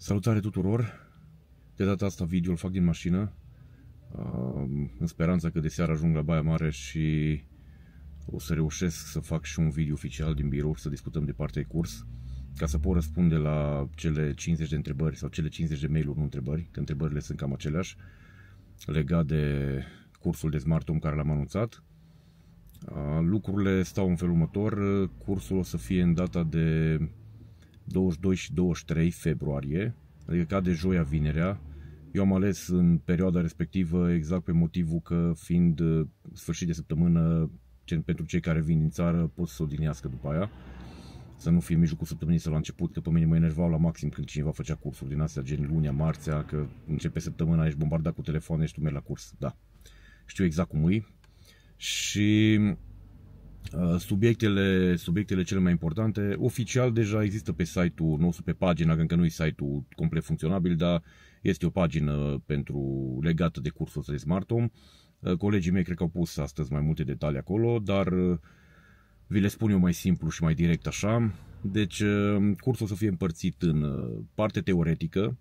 Salutare tuturor! De data asta video fac din mașină, în speranța că de seară ajung la Baia Mare și o să reușesc să fac și un video oficial din birou să discutăm de partea de curs, ca să pot răspunde la cele 50 de întrebări sau cele 50 de mail-uri, nu întrebări, că întrebările sunt cam aceleași, legat de cursul de Smart Home care l-am anunțat. Lucrurile stau în felul următor, cursul o să fie în data de 22 și 23 februarie, adică de joia vinerea. Eu am ales în perioada respectivă exact pe motivul că fiind uh, sfârșit de săptămână, pentru cei care vin din țară pot să odinească după aia să nu fie mijlocul săptămânii să la început, că pe mine mă enervau la maxim când cineva făcea cursuri din astea, gen lunea, marțea, că începe săptămâna, ești bombardat cu telefoane și tu mergi la curs. Da, știu exact cum e. Și Uh, subiectele, subiectele cele mai importante, oficial deja există pe site-ul nostru, pe pagina, că încă nu e site-ul complet funcționabil, dar este o pagină pentru legată de cursul ăsta de Smart Home. Uh, colegii mei cred că au pus astăzi mai multe detalii acolo, dar uh, vi le spun eu mai simplu și mai direct așa. Deci cursul o să fie împărțit în parte teoretică,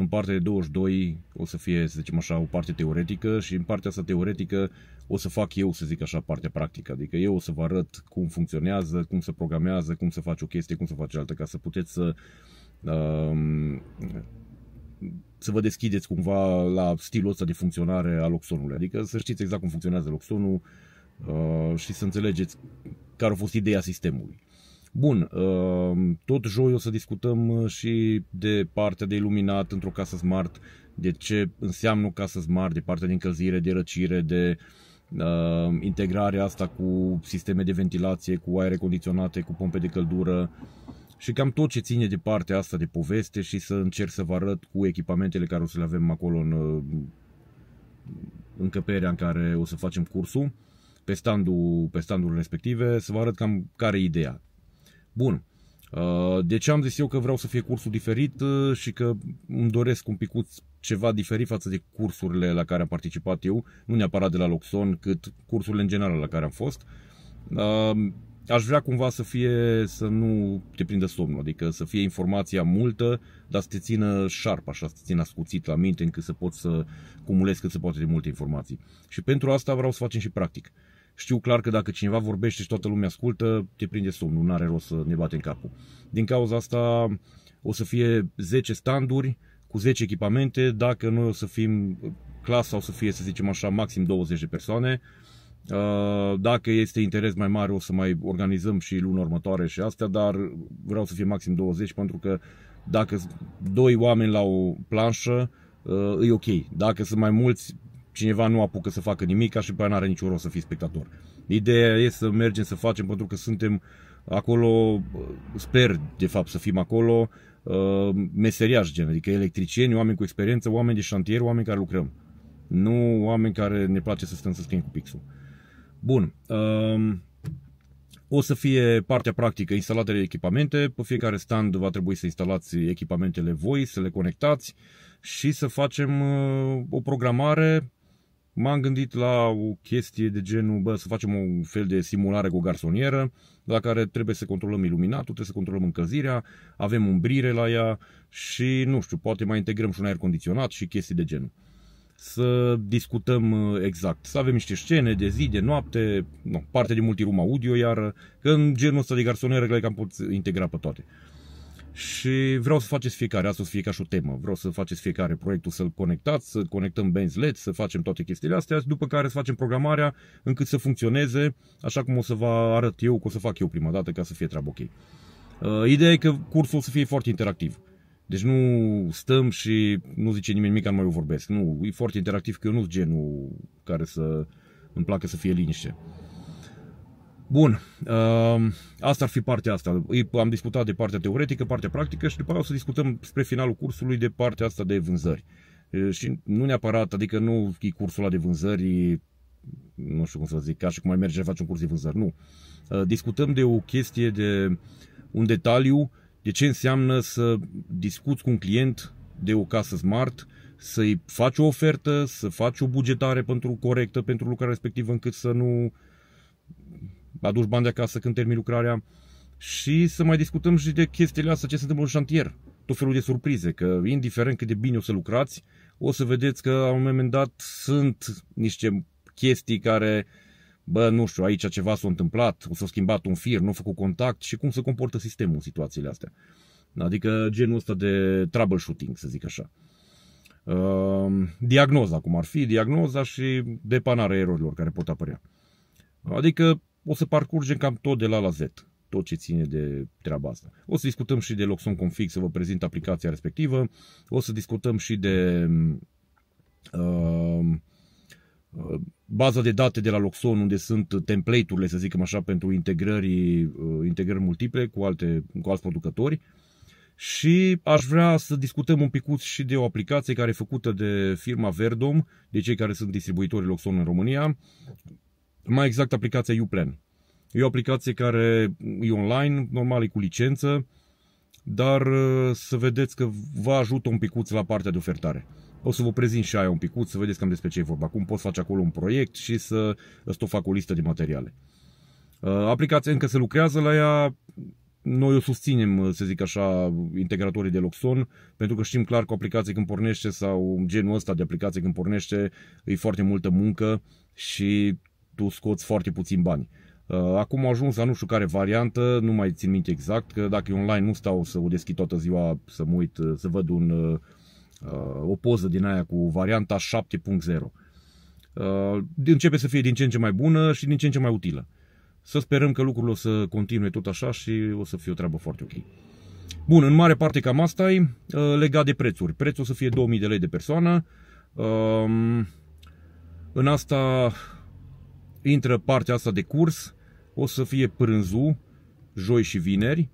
în partea de 22 o să fie, să zicem așa, o parte teoretică și în partea asta teoretică o să fac eu, să zic așa, partea practică. Adică eu o să vă arăt cum funcționează, cum se programează, cum să faci o chestie, cum să faci alta, ca să puteți să um, să vă deschideți cumva la stilul ăsta de funcționare al Oxonului. Adică să știți exact cum funcționează Oxonul uh, și să înțelegeți care a fost ideea sistemului. Bun, uh, tot joi o să discutăm uh, și de partea de iluminat într-o casă smart, de ce înseamnă o casă smart, de partea de încălzire, de răcire, de uh, integrarea asta cu sisteme de ventilație, cu aere condiționate, cu pompe de căldură și cam tot ce ține de partea asta de poveste și să încerc să vă arăt cu echipamentele care o să le avem acolo în încăperea în care o să facem cursul pe, standul, pe standurile respective, să vă arăt cam care e ideea. Bun. Uh, de ce am zis eu că vreau să fie cursul diferit uh, și că îmi doresc un picuț ceva diferit față de cursurile la care am participat eu, nu neapărat de la Loxon, cât cursurile în general la care am fost. Uh, aș vrea cumva să fie, să nu te prindă somnul, adică să fie informația multă, dar să te țină sharp, așa, să te țină ascuțit la minte, încât să poți să cumulezi cât se poate de multe informații. Și pentru asta vreau să facem și practic. Uh, știu clar că dacă cineva vorbește și toată lumea ascultă, te prinde somnul, nu are rost să ne în capul. Din cauza asta o să fie 10 standuri cu 10 echipamente, dacă noi o să fim clasa o să fie, să zicem așa, maxim 20 de persoane. Uh, dacă este interes mai mare, o să mai organizăm și luna următoare și astea, dar vreau să fie maxim 20 pentru că dacă doi oameni la o planșă, uh, e ok. Dacă sunt mai mulți, cineva nu apucă să facă nimic, ca și pe aia n-are niciun rost să fii spectator. Ideea e să mergem să facem pentru că suntem acolo, sper de fapt să fim acolo, uh, meseriaș gen, adică electricieni, oameni cu experiență, oameni de șantier, oameni care lucrăm. Nu oameni care ne place să stăm să scriem cu pixul. Bun. Um, o să fie partea practică de echipamente, pe fiecare stand va trebui să instalați echipamentele voi, să le conectați și să facem uh, o programare m-am gândit la o chestie de genul, bă, să facem un fel de simulare cu o garsonieră, la care trebuie să controlăm iluminatul, trebuie să controlăm încălzirea, avem umbrire la ea și, nu știu, poate mai integrăm și un aer condiționat și chestii de genul. Să discutăm uh, exact, să avem niște scene de zi, de noapte, nu, parte de multirum audio iar că în genul ăsta de garsonieră cred că am pot integra pe toate. Uh, și vreau să faceți fiecare, asta o să fie ca și o temă, vreau să faceți fiecare proiectul, să-l conectați, să conectăm benzi LED, să facem toate chestiile astea, după care să facem programarea încât să funcționeze așa cum o să vă arăt eu, cum o să fac eu prima dată ca să fie treaba ok. Uh, ideea e că cursul o să fie foarte interactiv. Deci nu stăm și nu zice nimeni nimic, mai eu vorbesc. Nu, e foarte interactiv că eu nu sunt genul care să îmi placă să fie liniște. Bun, uh, asta ar fi partea asta. Am discutat de partea teoretică, partea practică și după aceea o să discutăm spre finalul cursului de partea asta de vânzări. Uh, și nu neapărat, adică nu e cursul ăla de vânzări, nu știu cum să zic, ca și cum mai merge să faci un curs de vânzări, nu. Uh, discutăm de o chestie, de un detaliu, de ce înseamnă să discuți cu un client de o casă smart, să-i faci o ofertă, să faci o bugetare pentru corectă pentru lucrarea respectivă încât să nu aduci bani de acasă când termin lucrarea și să mai discutăm și de chestiile astea ce se întâmplă în șantier. Tot felul de surprize, că indiferent cât de bine o să lucrați, o să vedeți că la un moment dat sunt niște chestii care, bă, nu știu, aici ceva s-a întâmplat, o s-a schimbat un fir, nu a făcut contact și cum se comportă sistemul în situațiile astea. Adică genul ăsta de troubleshooting, să zic așa. Uh, diagnoza, cum ar fi, diagnoza și depanarea erorilor care pot apărea. Adică o să parcurgem cam tot de la la Z, tot ce ține de treaba asta. O să discutăm și de Loxon Config, să vă prezint aplicația respectivă, o să discutăm și de uh, uh, baza de date de la Loxon, unde sunt template-urile, să zicem așa, pentru integrări, uh, integrări multiple cu, alte, cu alți producători. Și aș vrea să discutăm un picuț și de o aplicație care e făcută de firma Verdom, de cei care sunt distribuitorii Loxon în România, mai exact aplicația Uplan. E o aplicație care e online, normal e cu licență, dar uh, să vedeți că vă ajută un picuț la partea de ofertare. O să vă prezint și aia un picuț, să vedeți cam despre ce e vorba. Cum poți face acolo un proiect și să îți fac o listă de materiale. Uh, aplicația încă se lucrează la ea, noi o susținem, uh, să zic așa, integratorii de Loxon, pentru că știm clar că o aplicație când pornește sau genul ăsta de aplicație când pornește, e foarte multă muncă și tu scoți foarte puțin bani. Uh, acum au ajuns la nu știu care variantă, nu mai țin minte exact, că dacă e online nu stau să o deschid toată ziua, să mă uit, uh, să văd un, uh, o poză din aia cu varianta 7.0. Începe să fie din ce în ce mai bună și din ce în ce mai utilă. Să sperăm că lucrurile o să continue tot așa și o să fie o treabă foarte ok. Bun, în mare parte cam asta e legat de prețuri. Prețul o să fie 2000 de lei de persoană. Um, în asta intră partea asta de curs, o să fie prânzul, joi și vineri,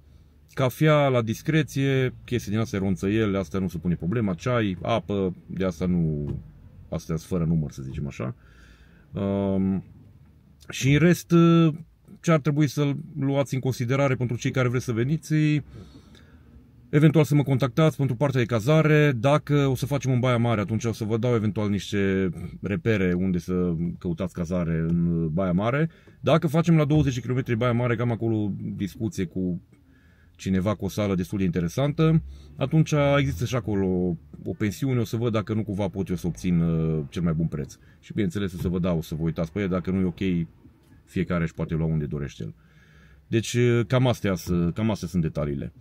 cafea la discreție, chestii din astea ronțăiele, asta nu se pune problema, ceai, apă, de asta nu, astea fără număr să zicem așa. Um, și în rest, ce ar trebui să luați în considerare pentru cei care vreți să veniți, Eventual să mă contactați pentru partea de cazare. Dacă o să facem în Baia Mare, atunci o să vă dau eventual niște repere unde să căutați cazare în Baia Mare. Dacă facem la 20 km Baia Mare, cam acolo discuție cu cineva cu o sală destul de interesantă, atunci există și acolo o pensiune, o să văd dacă nu cumva pot eu să obțin uh, cel mai bun preț. Și bineînțeles o să vă dau, o să vă uitați pe el, dacă nu e ok, fiecare își poate lua unde dorește el. Deci uh, cam astea, cam astea sunt detaliile.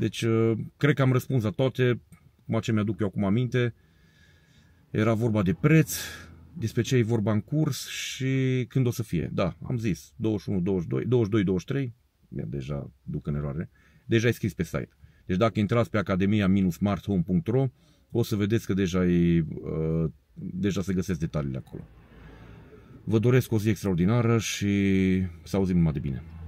Deci, uh, cred că am răspuns la toate, cum ce mi-aduc eu acum aminte. Era vorba de preț, despre ce e vorba în curs și când o să fie. Da, am zis, 21, 22, 22, 23, mi deja duc în eroare, deja e scris pe site. Deci dacă intrați pe academia-smarthome.ro o să vedeți că deja, e, uh, deja se găsesc detaliile acolo. Vă doresc o zi extraordinară și să auzim numai de bine.